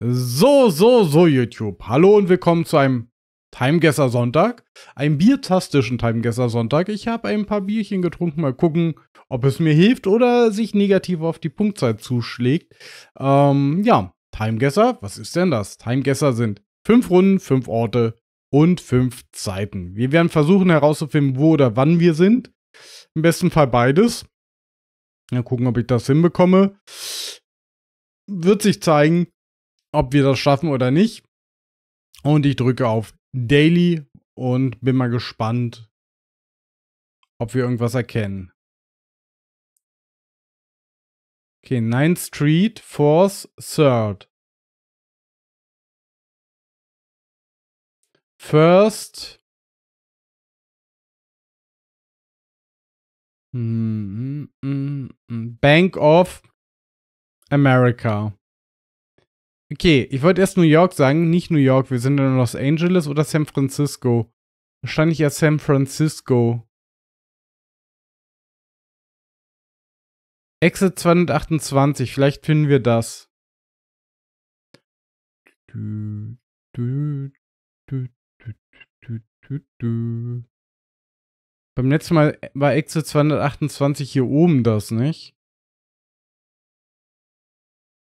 So, so, so, YouTube. Hallo und willkommen zu einem Timegesser Sonntag. Einem biertastischen Timegesser Sonntag. Ich habe ein paar Bierchen getrunken. Mal gucken, ob es mir hilft oder sich negativ auf die Punktzeit zuschlägt. Ähm, ja, Timegesser, was ist denn das? Timegesser sind fünf Runden, fünf Orte und fünf Zeiten. Wir werden versuchen herauszufinden, wo oder wann wir sind. Im besten Fall beides. Mal gucken, ob ich das hinbekomme. Wird sich zeigen ob wir das schaffen oder nicht. Und ich drücke auf Daily und bin mal gespannt, ob wir irgendwas erkennen. Okay, 9th Street, 4th, 3rd. First. Mm, mm, mm, Bank of America. Okay, ich wollte erst New York sagen, nicht New York, wir sind in Los Angeles oder San Francisco. Wahrscheinlich ja San Francisco. Exit 228, vielleicht finden wir das. Beim letzten Mal war Exit 228 hier oben das, nicht?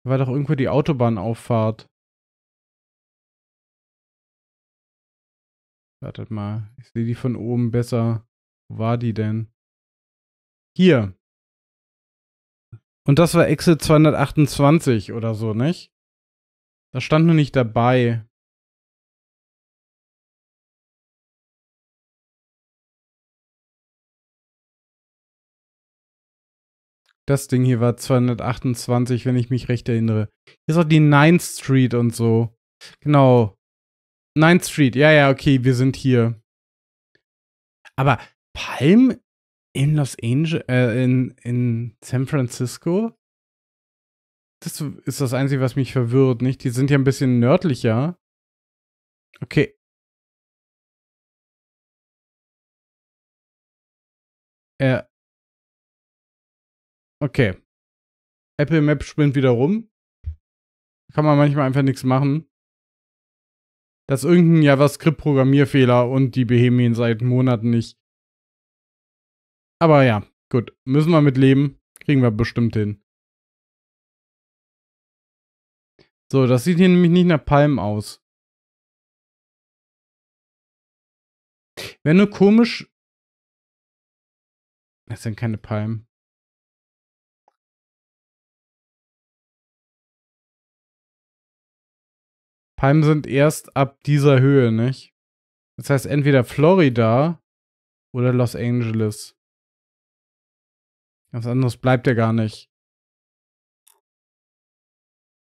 war doch irgendwo die Autobahnauffahrt. Wartet mal, ich sehe die von oben besser. Wo war die denn? Hier. Und das war Exit 228 oder so, nicht? Das stand nur nicht dabei. Das Ding hier war 228, wenn ich mich recht erinnere. Hier ist auch die 9th Street und so. Genau. 9th Street, ja, ja, okay, wir sind hier. Aber Palm in Los Angeles, äh, in, in San Francisco? Das ist das Einzige, was mich verwirrt, nicht? Die sind ja ein bisschen nördlicher. Okay. Äh, Okay. Apple Map spinnt wieder rum. Kann man manchmal einfach nichts machen. Das ist irgendein JavaScript-Programmierfehler und die Behemien seit Monaten nicht. Aber ja, gut. Müssen wir mit leben. Kriegen wir bestimmt hin. So, das sieht hier nämlich nicht nach Palmen aus. Wäre nur komisch. Das sind keine Palmen. Palmen sind erst ab dieser Höhe, nicht? Das heißt entweder Florida oder Los Angeles. Was anderes bleibt ja gar nicht.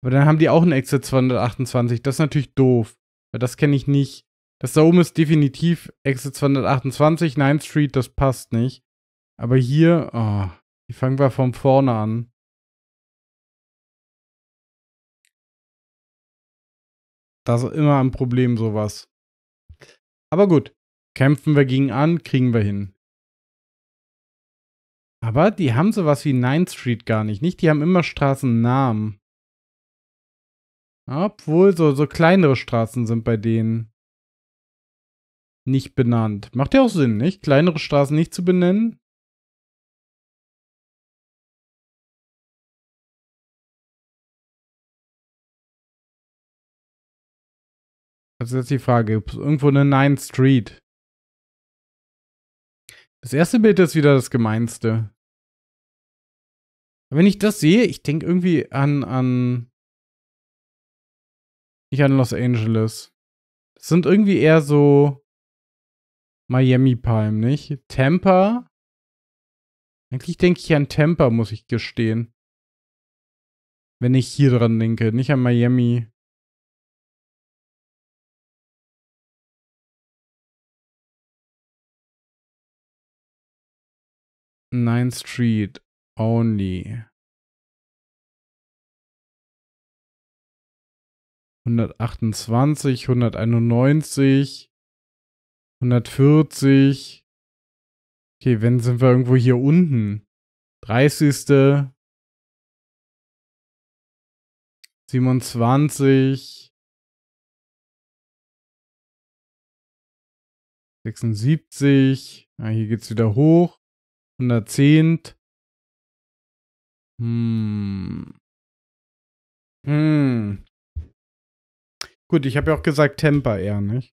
Aber dann haben die auch einen Exit 228. Das ist natürlich doof. Weil das kenne ich nicht. Das da oben ist definitiv Exit 228, 9th Street, das passt nicht. Aber hier, oh, die fangen wir von vorne an. Das ist immer ein Problem, sowas. Aber gut, kämpfen wir gegen an, kriegen wir hin. Aber die haben sowas wie 9th Street gar nicht, nicht? Die haben immer Straßennamen. Obwohl, so, so kleinere Straßen sind bei denen nicht benannt. Macht ja auch Sinn, nicht? Kleinere Straßen nicht zu benennen? Also das ist jetzt die Frage. Gibt es irgendwo eine Ninth Street? Das erste Bild ist wieder das gemeinste. Wenn ich das sehe, ich denke irgendwie an, an. Nicht an Los Angeles. Das sind irgendwie eher so Miami Palm, nicht? Tampa. Eigentlich denke ich an Tampa, muss ich gestehen. Wenn ich hier dran denke, nicht an Miami. Nine Street only. Hundertachtundzwanzig, hunderteinundneunzig, hundertvierzig. Okay, wenn sind wir irgendwo hier unten? Dreißigste, siebenundzwanzig, sechsundsiebzig. Ah, hier geht's wieder hoch. 110. Hm. Hm. Gut, ich habe ja auch gesagt Temper eher, nicht?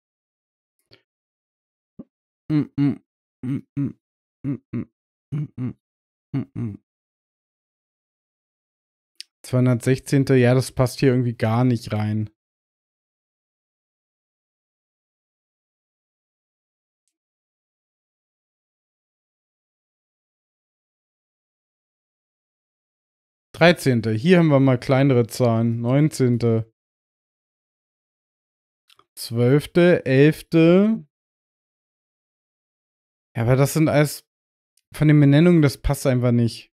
Mm -mm. Mm -mm. Mm -mm. 216. Mm, mm, mm, ja, das passt hier irgendwie gar nicht rein. 13. Hier haben wir mal kleinere Zahlen. 19. 12. 11. Ja, aber das sind alles von den Benennungen, das passt einfach nicht.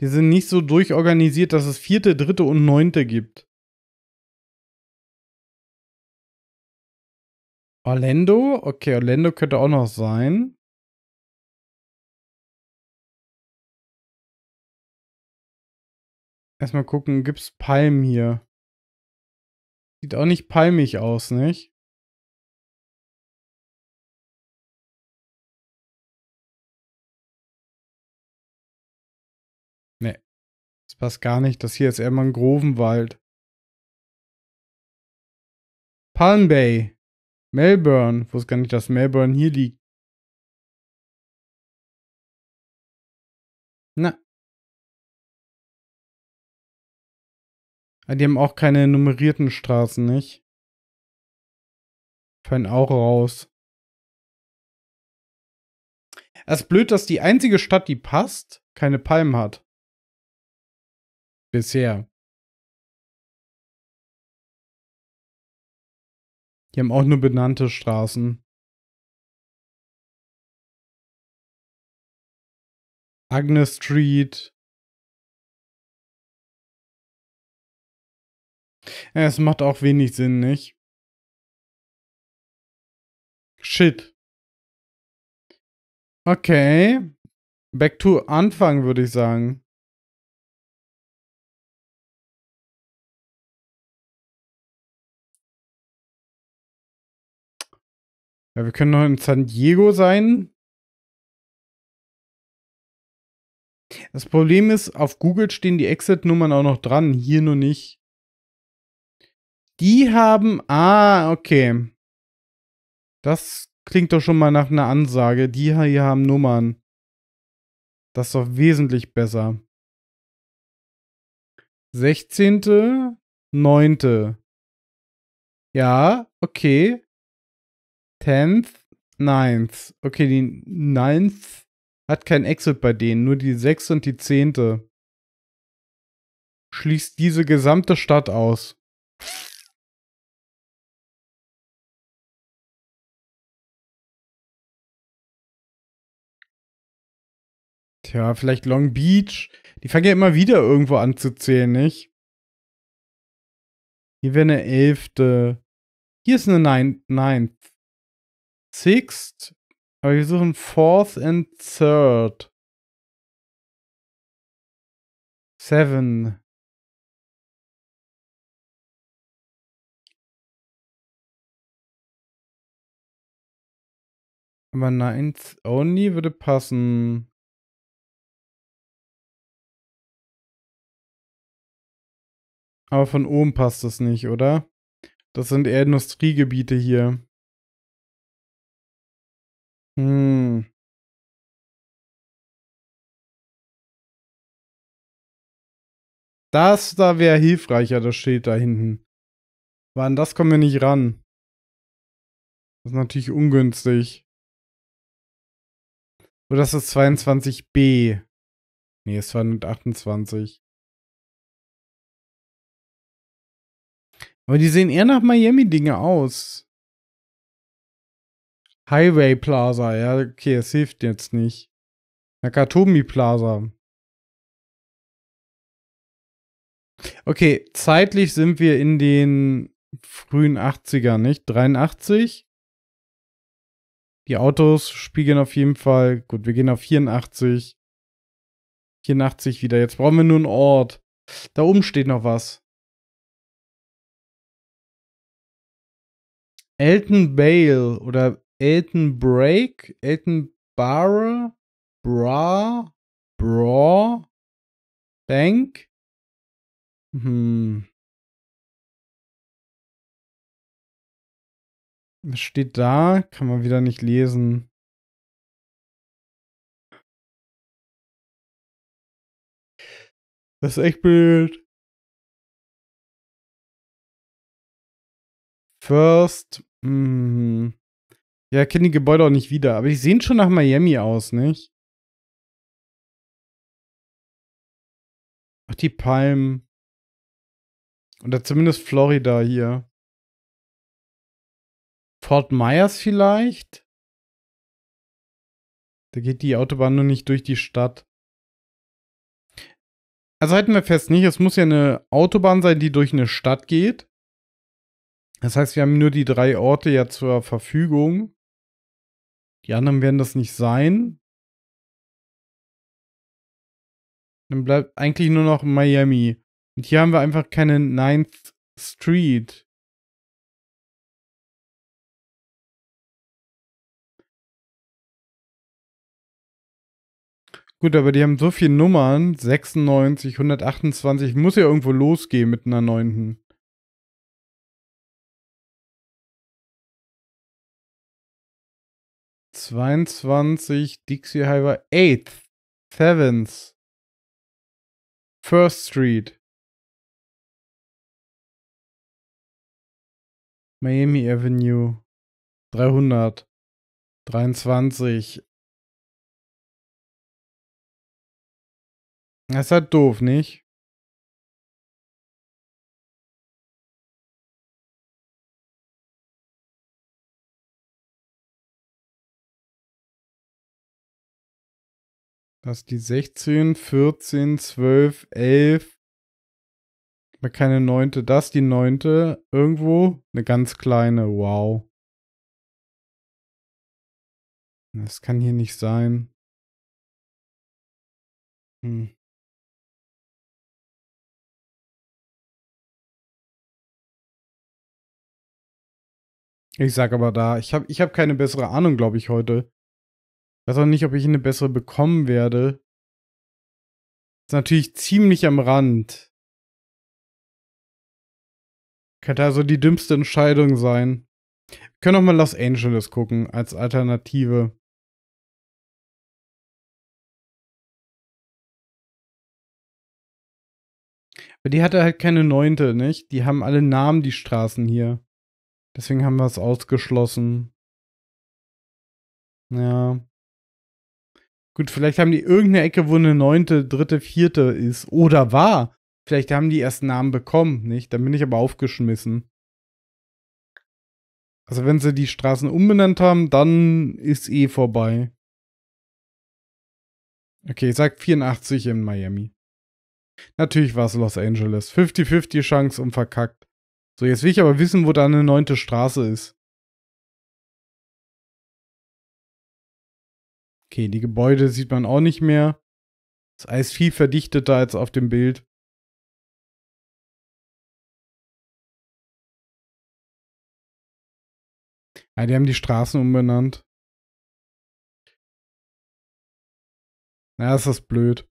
Die sind nicht so durchorganisiert, dass es vierte, dritte und neunte gibt. Orlando? Okay, Orlando könnte auch noch sein. Erstmal gucken, gibt's Palmen hier? Sieht auch nicht palmig aus, nicht? Nee. Das passt gar nicht. Das hier ist eher Mangrovenwald. Palm Bay. Melbourne. Ich wusste gar nicht, dass Melbourne hier liegt. Die haben auch keine nummerierten Straßen, nicht? Fallen auch raus. Es ist blöd, dass die einzige Stadt, die passt, keine Palmen hat. Bisher. Die haben auch nur benannte Straßen. Agnes Street, Es macht auch wenig Sinn, nicht? Shit. Okay. Back to Anfang, würde ich sagen. Ja, wir können noch in San Diego sein. Das Problem ist, auf Google stehen die Exit-Nummern auch noch dran, hier nur nicht. Die haben. Ah, okay. Das klingt doch schon mal nach einer Ansage. Die hier haben Nummern. Das ist doch wesentlich besser. 16. 9. Ja, okay. 10th, 9 Okay, die 9 hat kein Exit bei denen, nur die 6 und die 10. Schließt diese gesamte Stadt aus. Tja, vielleicht Long Beach. Die fangen ja immer wieder irgendwo an zu zählen, nicht? Hier wäre eine elfte. Hier ist eine Ninth. Sixth. Aber wir suchen Fourth and Third. Seven. Aber Ninth Only würde passen. Aber von oben passt das nicht, oder? Das sind eher Industriegebiete hier. Hm. Das da wäre hilfreicher, das Schild da hinten. Aber an das kommen wir nicht ran. Das ist natürlich ungünstig. So, das ist 22b. Nee, es war nicht 28. Aber die sehen eher nach Miami-Dinge aus. Highway Plaza, ja, okay, es hilft jetzt nicht. Nakatomi Plaza. Okay, zeitlich sind wir in den frühen 80ern, nicht? 83? Die Autos spiegeln auf jeden Fall. Gut, wir gehen auf 84. 84 wieder. Jetzt brauchen wir nur einen Ort. Da oben steht noch was. Elton Bale oder Elton Break, Elton Barre, Bra, Bra, Bank. Hm. Was steht da? Kann man wieder nicht lesen. Das ist echt blöd. First Mhm. Ja, kenne die Gebäude auch nicht wieder, aber die sehen schon nach Miami aus, nicht? Ach, die Palmen. Oder zumindest Florida hier. Fort Myers vielleicht? Da geht die Autobahn nur nicht durch die Stadt. Also halten wir fest, nicht? Es muss ja eine Autobahn sein, die durch eine Stadt geht. Das heißt, wir haben nur die drei Orte ja zur Verfügung. Die anderen werden das nicht sein. Dann bleibt eigentlich nur noch Miami. Und hier haben wir einfach keine Ninth Street. Gut, aber die haben so viele Nummern. 96, 128. Muss ja irgendwo losgehen mit einer neunten. 22 Dixie Highway 8 Sevens First Street. Miami Avenue 300 23. Das ist halt doof, nicht? Dass die 16, 14, 12, 11. Aber keine neunte. Das die neunte. Irgendwo. Eine ganz kleine. Wow. Das kann hier nicht sein. Hm. Ich sag aber da, ich habe ich hab keine bessere Ahnung, glaube ich, heute. Weiß auch nicht, ob ich eine bessere bekommen werde. Ist natürlich ziemlich am Rand. Könnte also die dümmste Entscheidung sein. Wir können auch mal Los Angeles gucken als Alternative. Aber die hatte halt keine neunte, nicht? Die haben alle Namen, die Straßen hier. Deswegen haben wir es ausgeschlossen. Ja. Gut, vielleicht haben die irgendeine Ecke, wo eine neunte, dritte, vierte ist oder war. Vielleicht haben die ersten Namen bekommen, nicht? Dann bin ich aber aufgeschmissen. Also wenn sie die Straßen umbenannt haben, dann ist eh vorbei. Okay, ich sag 84 in Miami. Natürlich war es Los Angeles. 50-50 Chance und verkackt. So, jetzt will ich aber wissen, wo da eine neunte Straße ist. Okay, die Gebäude sieht man auch nicht mehr. Das Eis ist viel verdichteter als auf dem Bild. Ah, die haben die Straßen umbenannt. Na, ja, ist das blöd.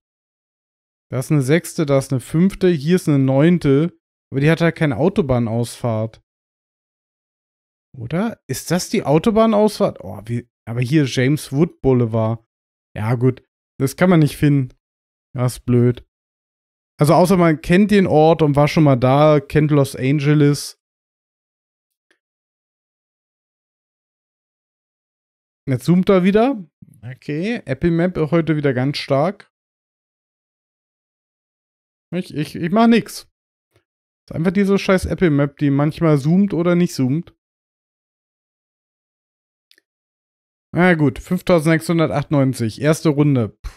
Da ist eine sechste, da ist eine fünfte, hier ist eine neunte. Aber die hat halt keine Autobahnausfahrt. Oder? Ist das die Autobahnausfahrt? Oh, wie, aber hier James Wood Boulevard. Ja, gut. Das kann man nicht finden. Das ist blöd. Also außer man kennt den Ort und war schon mal da, kennt Los Angeles. Jetzt zoomt er wieder. Okay, Apple Map heute wieder ganz stark. Ich, ich, ich mach nix. Ist einfach diese scheiß Apple Map, die manchmal zoomt oder nicht zoomt. Na ah, gut, 5698, erste Runde. Puh.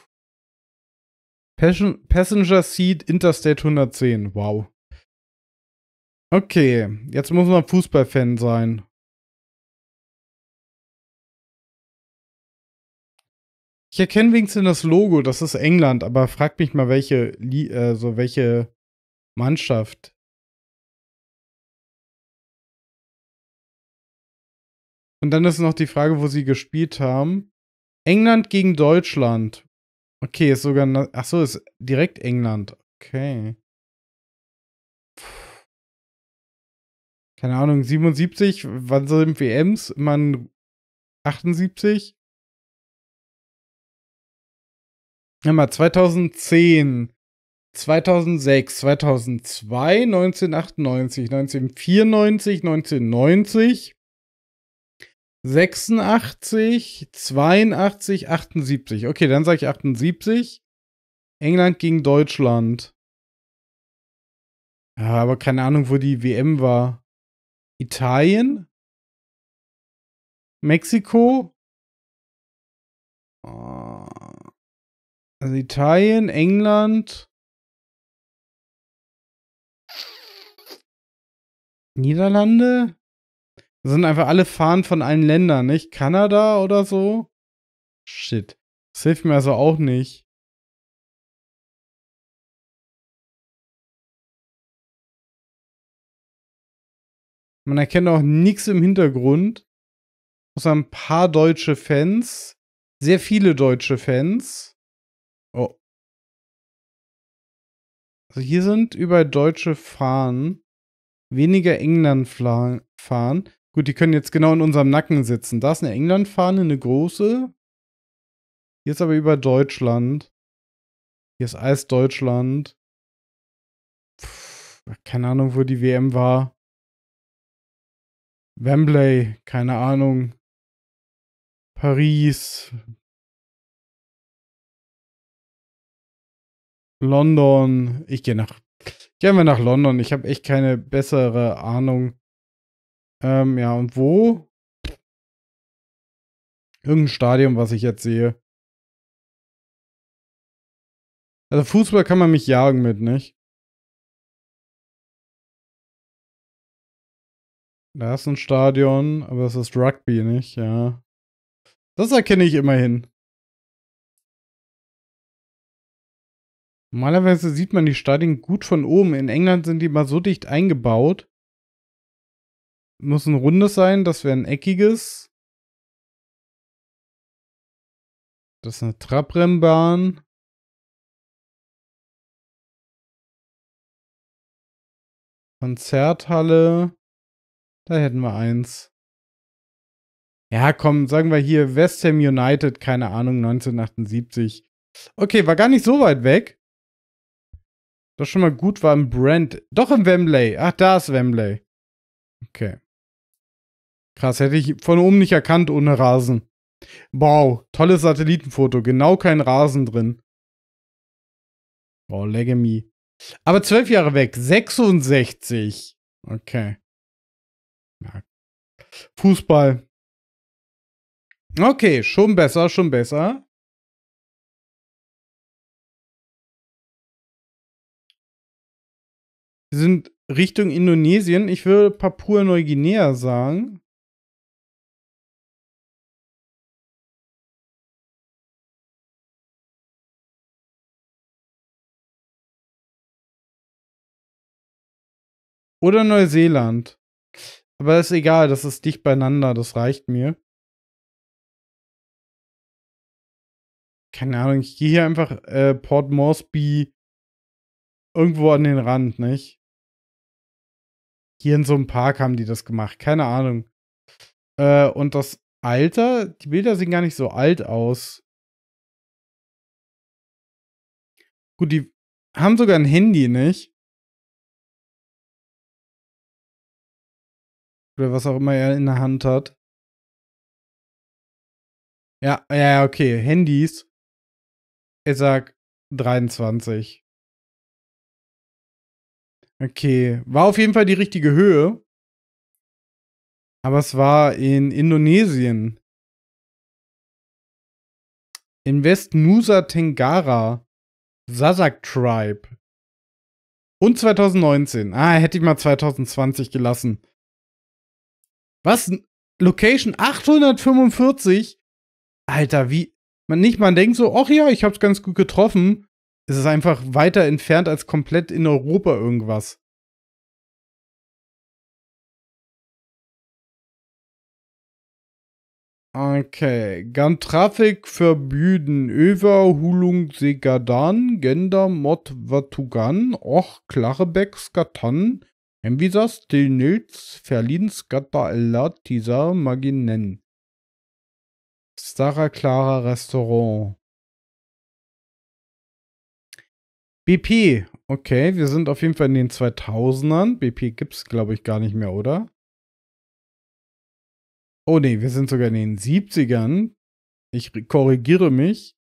Passenger Seat Interstate 110, wow. Okay, jetzt muss man Fußballfan sein. Ich erkenne wenigstens das Logo, das ist England, aber frag mich mal, welche, äh, so welche Mannschaft. Und dann ist noch die Frage, wo sie gespielt haben. England gegen Deutschland. Okay, ist sogar. Ach so, ist direkt England. Okay. Keine Ahnung, 77, wann sind WMs? Man 78? Ja, mal 2010, 2006, 2002, 1998, 1994, 1990, 86, 82, 78. Okay, dann sage ich 78. England gegen Deutschland. Ja, aber keine Ahnung, wo die WM war. Italien? Mexiko? Ah. Also Italien, England. Niederlande? Das sind einfach alle Fahnen von allen Ländern, nicht? Kanada oder so? Shit. Das hilft mir also auch nicht. Man erkennt auch nichts im Hintergrund. Außer ein paar deutsche Fans. Sehr viele deutsche Fans. Oh. Also hier sind überall deutsche Fahnen. Weniger England-Fahnen. Gut, die können jetzt genau in unserem Nacken sitzen. Da ist eine England-Fahne, eine große. Hier ist aber über Deutschland. Hier ist Eis Deutschland. keine Ahnung, wo die WM war. Wembley, keine Ahnung. Paris. London. Ich gehe nach. Gehen wir nach London. Ich habe echt keine bessere Ahnung. Ähm, ja, und wo? Irgendein Stadion, was ich jetzt sehe. Also Fußball kann man mich jagen mit, nicht? Da ist ein Stadion, aber es ist Rugby, nicht? Ja. Das erkenne ich immerhin. Normalerweise sieht man die Stadien gut von oben. In England sind die mal so dicht eingebaut, muss ein rundes sein, das wäre ein eckiges. Das ist eine Trabrennbahn. Konzerthalle. Da hätten wir eins. Ja, komm, sagen wir hier West Ham United, keine Ahnung, 1978. Okay, war gar nicht so weit weg. Das schon mal gut war im Brand. Doch im Wembley. Ach, da ist Wembley. Okay. Krass, hätte ich von oben nicht erkannt ohne Rasen. Wow, tolles Satellitenfoto, genau kein Rasen drin. Wow, legge Aber zwölf Jahre weg, 66. Okay. Ja. Fußball. Okay, schon besser, schon besser. Wir sind Richtung Indonesien. Ich würde Papua-Neuguinea sagen. Oder Neuseeland. Aber ist egal, das ist dicht beieinander, das reicht mir. Keine Ahnung, ich gehe hier einfach äh, Port Moresby irgendwo an den Rand, nicht? Hier in so einem Park haben die das gemacht, keine Ahnung. Äh, und das Alter, die Bilder sehen gar nicht so alt aus. Gut, die haben sogar ein Handy, nicht? Oder was auch immer er in der Hand hat. Ja, ja, okay. Handys. Ich sag 23. Okay. War auf jeden Fall die richtige Höhe. Aber es war in Indonesien. In West Nusa Tenggara. Sasak Tribe. Und 2019. Ah, hätte ich mal 2020 gelassen. Was? Location 845? Alter, wie. Man nicht, man denkt so, ach ja, ich hab's ganz gut getroffen. Es ist einfach weiter entfernt als komplett in Europa irgendwas. Okay, Gun Traffic verbüden Över, Hulung, Segadan, Gender, Mod, Watugan, Och, Klarebeck, Skatan, Envisas tilnilz verlinsgata ellatisa maginen. Stara Clara Restaurant. BP. Okay, wir sind auf jeden Fall in den 2000ern. BP gibt's, glaube ich, gar nicht mehr, oder? Oh nee, wir sind sogar in den 70ern. Ich korrigiere mich.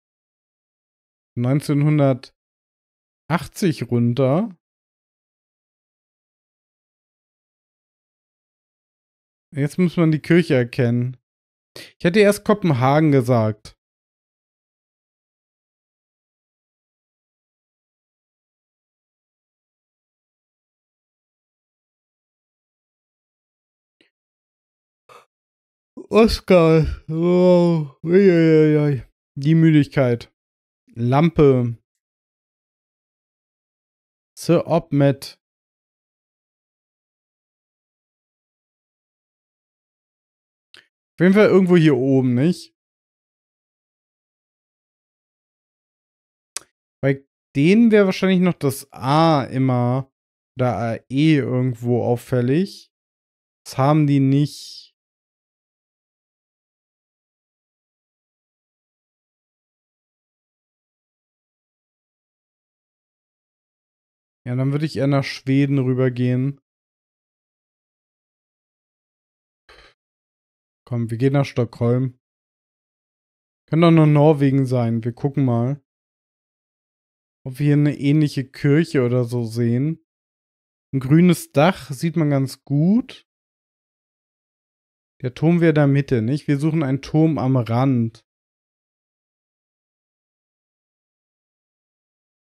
1980 runter. Jetzt muss man die Kirche erkennen. Ich hätte erst Kopenhagen gesagt. Oskar. Oh. Die Müdigkeit. Lampe. Sir Obmet. Auf jeden Fall irgendwo hier oben, nicht? Bei denen wäre wahrscheinlich noch das A immer oder AE irgendwo auffällig. Das haben die nicht. Ja, dann würde ich eher nach Schweden rübergehen. Komm, wir gehen nach Stockholm. Kann doch nur Norwegen sein. Wir gucken mal. Ob wir hier eine ähnliche Kirche oder so sehen. Ein grünes Dach sieht man ganz gut. Der Turm wäre da Mitte, nicht? Wir suchen einen Turm am Rand.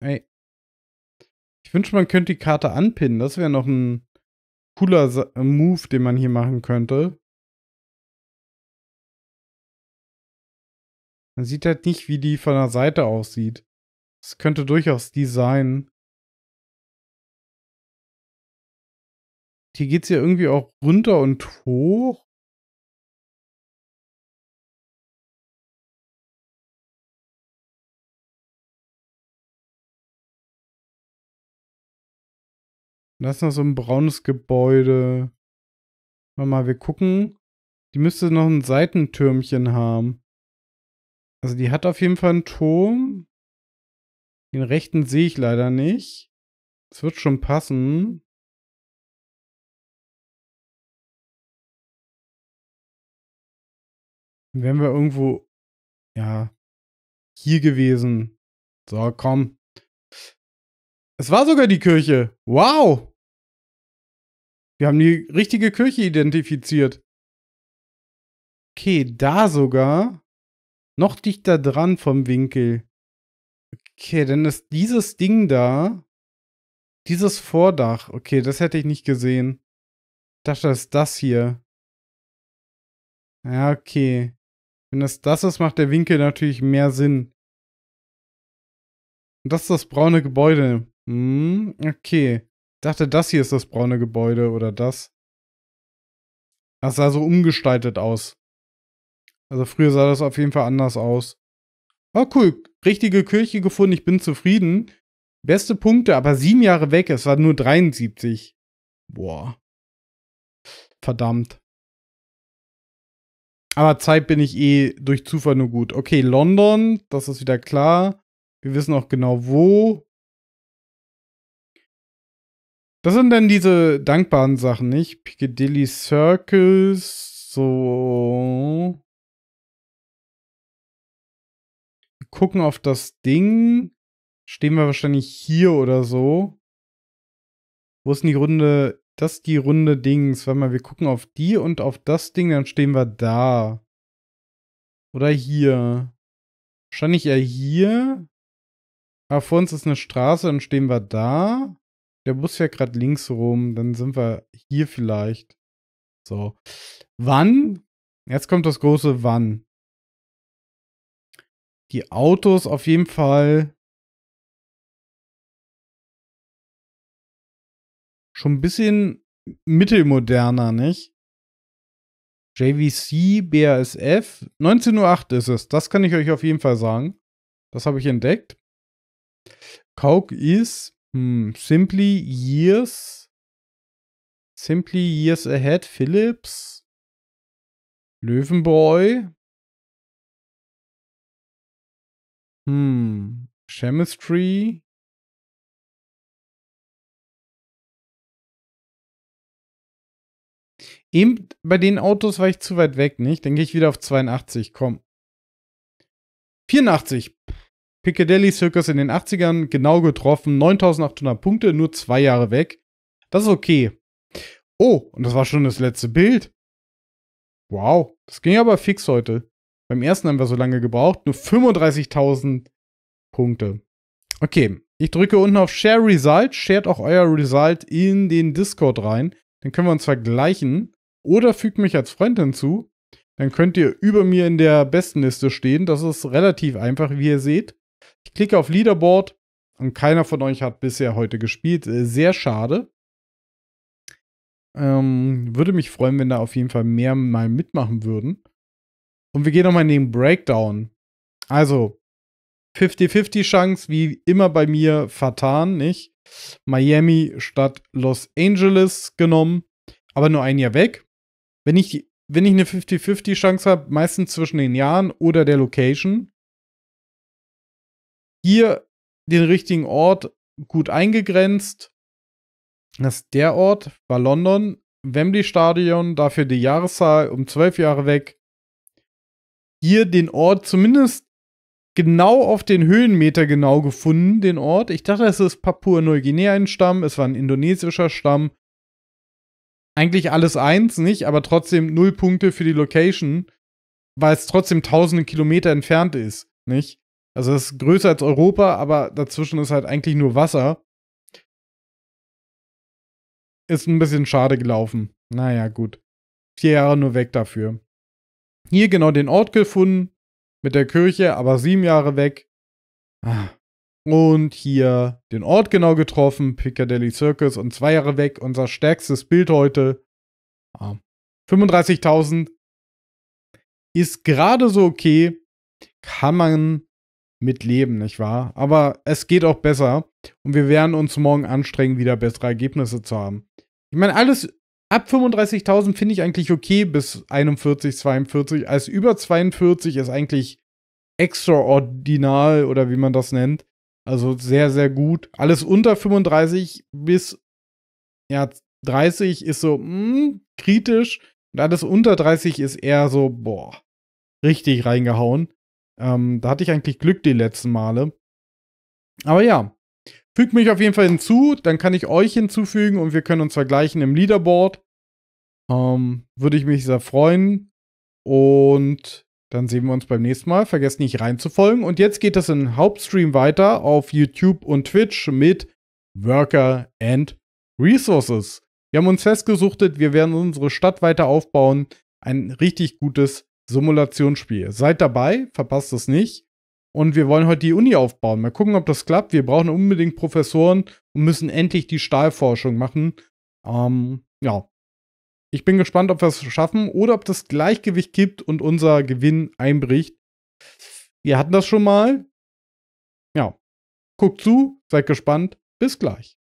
Ey. Ich wünsche, man könnte die Karte anpinnen. Das wäre noch ein cooler äh, Move, den man hier machen könnte. Man sieht halt nicht, wie die von der Seite aussieht. Es könnte durchaus die sein. Hier geht's ja irgendwie auch runter und hoch. Da ist noch so ein braunes Gebäude. Mal, mal, wir gucken. Die müsste noch ein Seitentürmchen haben. Also die hat auf jeden Fall einen Turm. Den rechten sehe ich leider nicht. Es wird schon passen. Wären wir irgendwo, ja, hier gewesen. So, komm. Es war sogar die Kirche. Wow. Wir haben die richtige Kirche identifiziert. Okay, da sogar noch dichter dran vom Winkel. Okay, dann ist dieses Ding da, dieses Vordach. Okay, das hätte ich nicht gesehen. Ich dachte, das ist das hier. Ja, okay. Wenn das das ist, macht der Winkel natürlich mehr Sinn. Und das ist das braune Gebäude. Hm, okay. Ich dachte, das hier ist das braune Gebäude oder das. Das sah so umgestaltet aus. Also früher sah das auf jeden Fall anders aus. Oh cool, richtige Kirche gefunden, ich bin zufrieden. Beste Punkte, aber sieben Jahre weg, es war nur 73. Boah. Verdammt. Aber Zeit bin ich eh durch Zufall nur gut. Okay, London, das ist wieder klar. Wir wissen auch genau wo. Das sind dann diese dankbaren Sachen, nicht? Piccadilly Circus, so. gucken auf das Ding. Stehen wir wahrscheinlich hier oder so. Wo ist denn die Runde? Das ist die Runde Dings. Warte mal, wir gucken auf die und auf das Ding, dann stehen wir da. Oder hier. Wahrscheinlich eher hier. Aber ah, vor uns ist eine Straße, dann stehen wir da. Der Bus fährt gerade links rum, dann sind wir hier vielleicht. So. Wann? Jetzt kommt das große Wann die Autos auf jeden Fall schon ein bisschen mittelmoderner, nicht? JVC, BASF, 19.08 Uhr ist es, das kann ich euch auf jeden Fall sagen. Das habe ich entdeckt. Kauk ist hm, Simply Years, Simply Years Ahead, Philips, Löwenboy. Hm. Chemistry. Eben bei den Autos war ich zu weit weg, nicht? Dann gehe ich wieder auf 82, komm. 84. Piccadilly Circus in den 80ern, genau getroffen, 9800 Punkte, nur zwei Jahre weg. Das ist okay. Oh, und das war schon das letzte Bild. Wow, das ging aber fix heute. Beim ersten haben wir so lange gebraucht. Nur 35.000 Punkte. Okay, ich drücke unten auf Share Result. Shared auch euer Result in den Discord rein. Dann können wir uns vergleichen. Oder fügt mich als Freund hinzu. Dann könnt ihr über mir in der Bestenliste stehen. Das ist relativ einfach, wie ihr seht. Ich klicke auf Leaderboard und keiner von euch hat bisher heute gespielt. Äh, sehr schade. Ähm, würde mich freuen, wenn da auf jeden Fall mehr mal mitmachen würden. Und wir gehen nochmal in den Breakdown. Also, 50-50 Chance, wie immer bei mir, vertan, nicht? Miami statt Los Angeles genommen, aber nur ein Jahr weg. Wenn ich, wenn ich eine 50-50 Chance habe, meistens zwischen den Jahren oder der Location. Hier den richtigen Ort gut eingegrenzt. Das ist der Ort, war London, Wembley Stadion, dafür die Jahreszahl um zwölf Jahre weg hier den Ort zumindest genau auf den Höhenmeter genau gefunden, den Ort. Ich dachte, es ist Papua-Neuguinea ein Stamm, es war ein indonesischer Stamm. Eigentlich alles eins, nicht? Aber trotzdem null Punkte für die Location, weil es trotzdem tausende Kilometer entfernt ist, nicht? Also es ist größer als Europa, aber dazwischen ist halt eigentlich nur Wasser. Ist ein bisschen schade gelaufen. Naja, gut. Vier Jahre nur weg dafür hier genau den Ort gefunden mit der Kirche, aber sieben Jahre weg. Ah. Und hier den Ort genau getroffen, Piccadilly Circus und zwei Jahre weg, unser stärkstes Bild heute. 35.000 ah. ist gerade so okay, kann man mit leben, nicht wahr? Aber es geht auch besser und wir werden uns morgen anstrengen, wieder bessere Ergebnisse zu haben. Ich meine, alles ab 35.000 finde ich eigentlich okay bis 41, 42. Als über 42 ist eigentlich extraordinal oder wie man das nennt. Also sehr, sehr gut. Alles unter 35 bis ja, 30 ist so mh, hm, kritisch. Und alles unter 30 ist eher so, boah, richtig reingehauen. Ähm, da hatte ich eigentlich Glück die letzten Male. Aber ja, fügt mich auf jeden Fall hinzu, dann kann ich euch hinzufügen und wir können uns vergleichen im Leaderboard. Ähm, würde ich mich sehr freuen. Und dann sehen wir uns beim nächsten Mal. Vergesst nicht reinzufolgen. Und jetzt geht es im Hauptstream weiter auf YouTube und Twitch mit Worker and Resources. Wir haben uns festgesuchtet, wir werden unsere Stadt weiter aufbauen. Ein richtig gutes Simulationsspiel. Seid dabei, verpasst es nicht. Und wir wollen heute die Uni aufbauen. Mal gucken, ob das klappt. Wir brauchen unbedingt Professoren und müssen endlich die Stahlforschung machen. Ähm, ja, ich bin gespannt, ob wir es schaffen oder ob das Gleichgewicht gibt und unser Gewinn einbricht. Wir hatten das schon mal. Ja. Guckt zu, seid gespannt. Bis gleich.